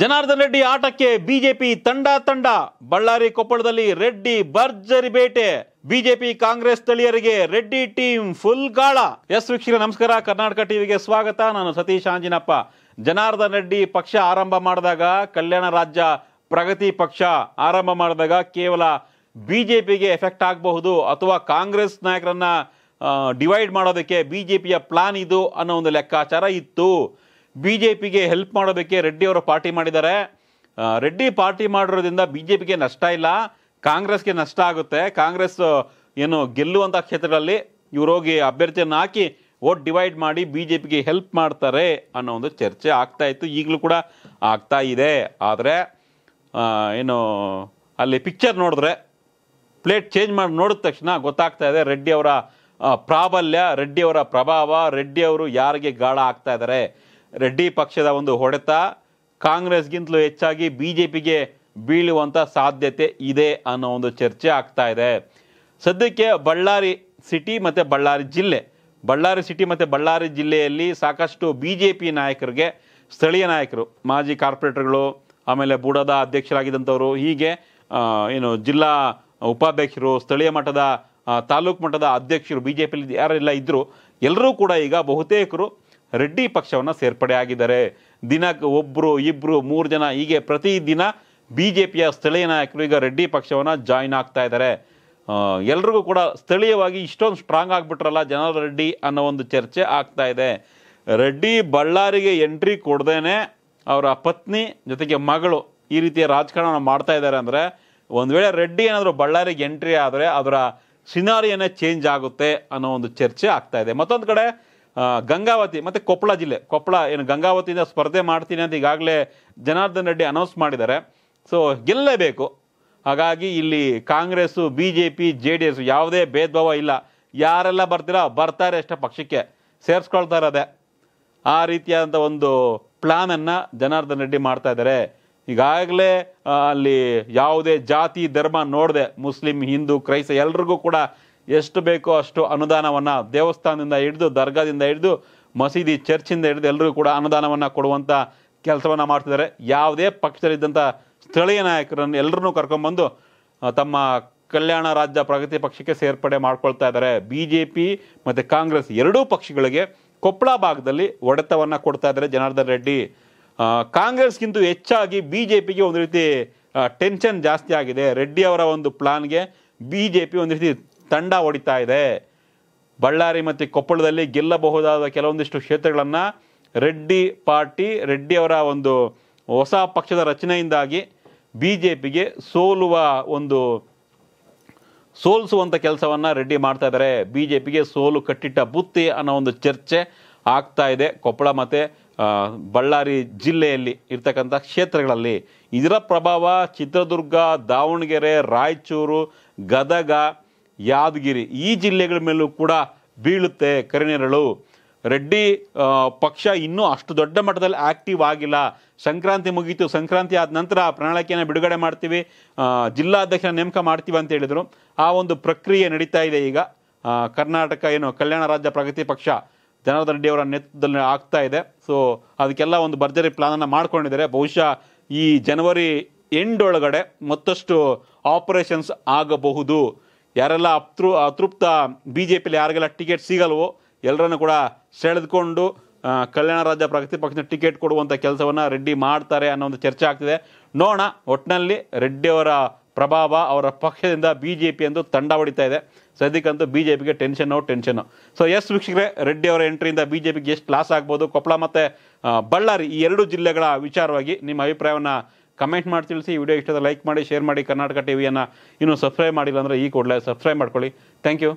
ಜನಾರ್ದನ್ ರೆಡ್ಡಿ ಆಟಕ್ಕೆ ಬಿಜೆಪಿ ತಂಡ ತಂಡ ಬಳ್ಳಾರಿ ಕೊಪ್ಪಳದಲ್ಲಿ ರೆಡ್ಡಿ ಭರ್ಜರಿ ಬೇಟೆ ಬಿಜೆಪಿ ಕಾಂಗ್ರೆಸ್ ಸ್ಥಳೀಯರಿಗೆ ರೆಡ್ಡಿ ಟೀಮ್ ಫುಲ್ ಗಾಳ ಎಸ್ ವೀಕ್ಷಕ ನಮಸ್ಕಾರ ಕರ್ನಾಟಕ ಟಿವಿಗೆ ಸ್ವಾಗತ ನಾನು ಸತೀಶ್ ಆಂಜಿನಪ್ಪ ಜನಾರ್ದನ್ ರೆಡ್ಡಿ ಪಕ್ಷ ಆರಂಭ ಮಾಡಿದಾಗ ಕಲ್ಯಾಣ ರಾಜ್ಯ ಪ್ರಗತಿ ಪಕ್ಷ ಆರಂಭ ಮಾಡಿದಾಗ ಕೇವಲ ಬಿಜೆಪಿಗೆ ಎಫೆಕ್ಟ್ ಆಗಬಹುದು ಅಥವಾ ಕಾಂಗ್ರೆಸ್ ನಾಯಕರನ್ನ ಡಿವೈಡ್ ಮಾಡೋದಕ್ಕೆ ಬಿಜೆಪಿಯ ಪ್ಲಾನ್ ಇದು ಅನ್ನೋ ಒಂದು ಲೆಕ್ಕಾಚಾರ ಇತ್ತು ಬಿ ಜೆ ಪಿಗೆ ಹೆಲ್ಪ್ ಮಾಡೋದಕ್ಕೆ ರೆಡ್ಡಿ ಅವರು ಪಾರ್ಟಿ ಮಾಡಿದ್ದಾರೆ ರೆಡ್ಡಿ ಪಾರ್ಟಿ ಮಾಡಿರೋದ್ರಿಂದ ಬಿ ಜೆ ಪಿಗೆ ನಷ್ಟ ಇಲ್ಲ ಕಾಂಗ್ರೆಸ್ಗೆ ನಷ್ಟ ಆಗುತ್ತೆ ಕಾಂಗ್ರೆಸ್ ಏನು ಗೆಲ್ಲುವಂಥ ಕ್ಷೇತ್ರಗಳಲ್ಲಿ ಇವರು ಹೋಗಿ ಅಭ್ಯರ್ಥಿಯನ್ನು ಹಾಕಿ ಓಟ್ ಡಿವೈಡ್ ಮಾಡಿ ಬಿ ಜೆ ಪಿಗೆ ಹೆಲ್ಪ್ ಮಾಡ್ತಾರೆ ಅನ್ನೋ ಒಂದು ಚರ್ಚೆ ಆಗ್ತಾ ಇತ್ತು ಈಗಲೂ ಕೂಡ ಆಗ್ತಾ ಇದೆ ಆದರೆ ಏನು ಅಲ್ಲಿ ಪಿಕ್ಚರ್ ನೋಡಿದ್ರೆ ಪ್ಲೇಟ್ ಚೇಂಜ್ ಮಾಡಿ ನೋಡಿದ ತಕ್ಷಣ ಗೊತ್ತಾಗ್ತಾ ಇದೆ ರೆಡ್ಡಿ ಅವರ ಪ್ರಾಬಲ್ಯ ರೆಡ್ಡಿ ಅವರ ಪ್ರಭಾವ ರೆಡ್ಡಿ ಅವರು ಯಾರಿಗೆ ಗಾಳ ಆಗ್ತಾ ಇದ್ದಾರೆ ರೆಡ್ಡಿ ಪಕ್ಷದ ಒಂದು ಹೊಡೆತ ಕಾಂಗ್ರೆಸ್ಗಿಂತಲೂ ಹೆಚ್ಚಾಗಿ ಬಿ ಜೆ ಪಿಗೆ ಬೀಳುವಂಥ ಸಾಧ್ಯತೆ ಇದೆ ಅನ್ನೋ ಒಂದು ಚರ್ಚೆ ಆಗ್ತಾ ಇದೆ ಸದ್ಯಕ್ಕೆ ಬಳ್ಳಾರಿ ಸಿಟಿ ಮತ್ತು ಬಳ್ಳಾರಿ ಜಿಲ್ಲೆ ಬಳ್ಳಾರಿ ಸಿಟಿ ಮತ್ತು ಬಳ್ಳಾರಿ ಜಿಲ್ಲೆಯಲ್ಲಿ ಸಾಕಷ್ಟು ಬಿ ಜೆ ಪಿ ನಾಯಕರಿಗೆ ಸ್ಥಳೀಯ ನಾಯಕರು ಮಾಜಿ ಕಾರ್ಪೊರೇಟರ್ಗಳು ಆಮೇಲೆ ಬುಡದ ಅಧ್ಯಕ್ಷರಾಗಿದ್ದಂಥವರು ಹೀಗೆ ಏನು ಜಿಲ್ಲಾ ಉಪಾಧ್ಯಕ್ಷರು ಸ್ಥಳೀಯ ಮಟ್ಟದ ತಾಲೂಕು ಮಟ್ಟದ ಅಧ್ಯಕ್ಷರು ಬಿ ಜೆ ಪಿಲಿ ಯಾರೆಲ್ಲ ಇದ್ದರು ಎಲ್ಲರೂ ಕೂಡ ಈಗ ಬಹುತೇಕರು ರೆಡ್ಡಿ ಪಕ್ಷವನ್ನು ಸೇರ್ಪಡೆ ಆಗಿದ್ದಾರೆ ದಿನ ಒಬ್ಬರು ಇಬ್ಬರು ಮೂರು ಜನ ಹೀಗೆ ಪ್ರತಿದಿನ ಬಿ ಜೆ ಪಿಯ ಸ್ಥಳೀಯ ನಾಯಕರು ಈಗ ರೆಡ್ಡಿ ಪಕ್ಷವನ್ನು ಜಾಯಿನ್ ಆಗ್ತಾ ಇದ್ದಾರೆ ಎಲ್ರಿಗೂ ಕೂಡ ಸ್ಥಳೀಯವಾಗಿ ಇಷ್ಟೊಂದು ಸ್ಟ್ರಾಂಗ್ ಆಗಿಬಿಟ್ರಲ್ಲ ಜನರಲ್ ರೆಡ್ಡಿ ಅನ್ನೋ ಒಂದು ಚರ್ಚೆ ಆಗ್ತಾ ಇದೆ ರೆಡ್ಡಿ ಬಳ್ಳಾರಿಗೆ ಎಂಟ್ರಿ ಕೊಡದೇನೆ ಅವರ ಪತ್ನಿ ಜೊತೆಗೆ ಮಗಳು ಈ ರೀತಿಯ ರಾಜಕಾರಣ ಮಾಡ್ತಾ ಇದ್ದಾರೆ ಅಂದರೆ ಒಂದು ವೇಳೆ ರೆಡ್ಡಿ ಏನಾದರೂ ಬಳ್ಳಾರಿಗೆ ಎಂಟ್ರಿ ಆದರೆ ಅದರ ಸಿನಾರಿಯನ್ನೇ ಚೇಂಜ್ ಆಗುತ್ತೆ ಅನ್ನೋ ಒಂದು ಚರ್ಚೆ ಆಗ್ತಾ ಇದೆ ಮತ್ತೊಂದು ಕಡೆ ಗಂಗಾವತಿ ಮತ್ತು ಕೊಪ್ಪಳ ಜಿಲ್ಲೆ ಕೊಪ್ಪಳ ಏನು ಗಂಗಾವತಿಯಿಂದ ಸ್ಪರ್ಧೆ ಮಾಡ್ತೀನಿ ಅಂತ ಈಗಾಗಲೇ ಜನಾರ್ದನ್ ರೆಡ್ಡಿ ಅನೌನ್ಸ್ ಮಾಡಿದ್ದಾರೆ ಸೊ ಗೆಲ್ಲಲೇಬೇಕು ಹಾಗಾಗಿ ಇಲ್ಲಿ Congress B J P J D S ಯಾವುದೇ ಭೇದಭಾವ ಇಲ್ಲ ಯಾರೆಲ್ಲ ಬರ್ತೀರಾ ಬರ್ತಾರೆ ಅಷ್ಟೇ ಪಕ್ಷಕ್ಕೆ ಸೇರಿಸ್ಕೊಳ್ತಾ ಇರೋದೆ ಆ ರೀತಿಯಾದಂಥ ಒಂದು ಪ್ಲ್ಯಾನನ್ನು ಜನಾರ್ದನ್ ರೆಡ್ಡಿ ಮಾಡ್ತಾ ಇದ್ದಾರೆ ಈಗಾಗಲೇ ಅಲ್ಲಿ ಯಾವುದೇ ಜಾತಿ ಧರ್ಮ ನೋಡದೆ ಮುಸ್ಲಿಂ ಹಿಂದೂ ಕ್ರೈಸ್ತ ಎಲ್ರಿಗೂ ಕೂಡ ಎಷ್ಟು ಬೇಕೋ ಅಷ್ಟು ಅನುದಾನವನ್ನು ದೇವಸ್ಥಾನದಿಂದ ಹಿಡಿದು ದರ್ಗಾದಿಂದ ಹಿಡಿದು ಮಸೀದಿ ಚರ್ಚಿಂದ ಹಿಡಿದು ಎಲ್ಲರಿಗೂ ಕೂಡ ಅನುದಾನವನ್ನು ಕೊಡುವಂಥ ಕೆಲಸವನ್ನು ಮಾಡ್ತಿದ್ದಾರೆ ಯಾವುದೇ ಪಕ್ಷದಲ್ಲಿದ್ದಂಥ ಸ್ಥಳೀಯ ನಾಯಕರನ್ನು ಎಲ್ಲರನ್ನೂ ಕರ್ಕೊಂಬಂದು ತಮ್ಮ ಕಲ್ಯಾಣ ರಾಜ್ಯ ಪ್ರಗತಿ ಪಕ್ಷಕ್ಕೆ ಸೇರ್ಪಡೆ ಮಾಡ್ಕೊಳ್ತಾ ಇದ್ದಾರೆ ಬಿ ಜೆ ಪಿ ಮತ್ತು ಕಾಂಗ್ರೆಸ್ ಎರಡೂ ಪಕ್ಷಗಳಿಗೆ ಕೊಪ್ಪಳ ಭಾಗದಲ್ಲಿ ಒಡೆತವನ್ನು ಕೊಡ್ತಾ ಇದ್ದಾರೆ ಜನಾರ್ದನ್ ರೆಡ್ಡಿ ಕಾಂಗ್ರೆಸ್ಗಿಂತ ಹೆಚ್ಚಾಗಿ ಬಿ ಜೆ ಪಿಗೆ ಒಂದು ರೀತಿ ಟೆನ್ಷನ್ ಜಾಸ್ತಿ ಆಗಿದೆ ರೆಡ್ಡಿ ಅವರ ಒಂದು ಪ್ಲಾನ್ಗೆ ಬಿ ಜೆ ಪಿ ಒಂದು ರೀತಿ ತಂಡ ಹೊಡಿತಾ ಇದೆ ಬಳ್ಳಾರಿ ಮತ್ತು ಕೊಪ್ಪಳದಲ್ಲಿ ಗೆಲ್ಲಬಹುದಾದ ಕೆಲವೊಂದಿಷ್ಟು ಕ್ಷೇತ್ರಗಳನ್ನು ರೆಡ್ಡಿ ಪಾರ್ಟಿ ರೆಡ್ಡಿ ಅವರ ಒಂದು ಹೊಸ ಪಕ್ಷದ ರಚನೆಯಿಂದಾಗಿ ಬಿ ಜೆ ಪಿಗೆ ಸೋಲುವ ಒಂದು ಸೋಲಿಸುವಂಥ ಕೆಲಸವನ್ನು ರೆಡ್ಡಿ ಮಾಡ್ತಾ ಇದ್ದಾರೆ ಬಿ ಜೆ ಪಿಗೆ ಸೋಲು ಕಟ್ಟಿಟ್ಟ ಬುತ್ತಿ ಅನ್ನೋ ಒಂದು ಚರ್ಚೆ ಆಗ್ತಾ ಇದೆ ಕೊಪ್ಪಳ ಮತ್ತು ಬಳ್ಳಾರಿ ಜಿಲ್ಲೆಯಲ್ಲಿ ಇರ್ತಕ್ಕಂಥ ಕ್ಷೇತ್ರಗಳಲ್ಲಿ ಇದರ ಪ್ರಭಾವ ಚಿತ್ರದುರ್ಗ ದಾವಣಗೆರೆ ರಾಯಚೂರು ಗದಗ ಯಾದಗಿರಿ ಈ ಜಿಲ್ಲೆಗಳ ಮೇಲೂ ಕೂಡ ಬೀಳುತ್ತೆ ಕರಿನೆರಳು ರೆಡ್ಡಿ ಪಕ್ಷ ಇನ್ನೂ ಅಷ್ಟು ದೊಡ್ಡ ಮಟ್ಟದಲ್ಲಿ ಆಕ್ಟಿವ್ ಆಗಿಲ್ಲ ಸಂಕ್ರಾಂತಿ ಮುಗೀತು ಸಂಕ್ರಾಂತಿ ಆದ ನಂತರ ಪ್ರಣಾಳಿಕೆಯನ್ನು ಬಿಡುಗಡೆ ಮಾಡ್ತೀವಿ ಜಿಲ್ಲಾಧ್ಯಕ್ಷನ ನೇಮಕ ಮಾಡ್ತೀವಿ ಅಂತ ಹೇಳಿದರು ಆ ಒಂದು ಪ್ರಕ್ರಿಯೆ ನಡೀತಾ ಇದೆ ಈಗ ಕರ್ನಾಟಕ ಏನು ಕಲ್ಯಾಣ ರಾಜ್ಯ ಪ್ರಗತಿ ಪಕ್ಷ ಜನಾರ್ದನ ರೆಡ್ಡಿ ಅವರ ನೇತೃತ್ವದಲ್ಲಿ ಆಗ್ತಾ ಇದೆ ಸೊ ಅದಕ್ಕೆಲ್ಲ ಒಂದು ಭರ್ಜರಿ ಪ್ಲಾನನ್ನು ಮಾಡ್ಕೊಂಡಿದ್ದಾರೆ ಬಹುಶಃ ಈ ಜನವರಿ ಎಂಡ್ ಒಳಗಡೆ ಮತ್ತಷ್ಟು ಆಪರೇಷನ್ಸ್ ಆಗಬಹುದು ಯಾರೆಲ್ಲ ಅಪ್ತೃ ಅತೃಪ್ತ ಬಿ ಜೆ ಪಿಲಿ ಯಾರಿಗೆಲ್ಲ ಟಿಕೆಟ್ ಸಿಗಲ್ವೋ ಎಲ್ಲರನ್ನು ಕೂಡ ಸೆಳೆದುಕೊಂಡು ಕಲ್ಯಾಣ ರಾಜ್ಯ ಪ್ರಗತಿ ಪಕ್ಷದ ಟಿಕೆಟ್ ಕೊಡುವಂಥ ಕೆಲಸವನ್ನು ರೆಡ್ಡಿ ಮಾಡ್ತಾರೆ ಅನ್ನೋ ಒಂದು ಚರ್ಚೆ ಆಗ್ತಿದೆ ನೋಡೋಣ ಒಟ್ಟಿನಲ್ಲಿ ರೆಡ್ಡಿಯವರ ಪ್ರಭಾವ ಅವರ ಪಕ್ಷದಿಂದ ಬಿ ಜೆ ಪಿ ಎಂದು ತಂಡ ಹೊಡಿತಾ ಇದೆ ಸದ್ಯಕ್ಕಂತೂ ಬಿ ಜೆ ಪಿಗೆ ಟೆನ್ಷನ್ನು ಟೆನ್ಷನ್ನು ಸೊ ಎಸ್ ವೀಕ್ಷಕರೇ ರೆಡ್ಡಿ ಅವರ ಎಂಟ್ರಿಯಿಂದ ಬಿ ಜೆ ಪಿಗೆ ಎಷ್ಟು ಲಾಸ್ ಆಗ್ಬೋದು ಕೊಪ್ಪಳ ಮತ್ತು ಬಳ್ಳಾರಿ ಈ ಎರಡು ಜಿಲ್ಲೆಗಳ ವಿಚಾರವಾಗಿ ನಿಮ್ಮ ಅಭಿಪ್ರಾಯವನ್ನು ಕಮೆಂಟ್ ಮಾಡಿ ತಿಳಿಸಿ ವಿಡಿಯೋ ಇಷ್ಟದ ಲೈಕ್ ಮಾಡಿ ಶೇರ್ ಮಾಡಿ ಕರ್ನಾಟಕ ಟಿವಿಯನ್ನು ಇನ್ನೂ ಸಬ್ಸ್ಕ್ರೈಬ್ ಮಾಡಿಲ್ಲ ಅಂದರೆ ಈ ಕೂಡಲೇ ಸಬ್ಸ್ಕ್ರೈಬ್ ಮಾಡ್ಕೊಳ್ಳಿ ಥ್ಯಾಂಕ್ ಯು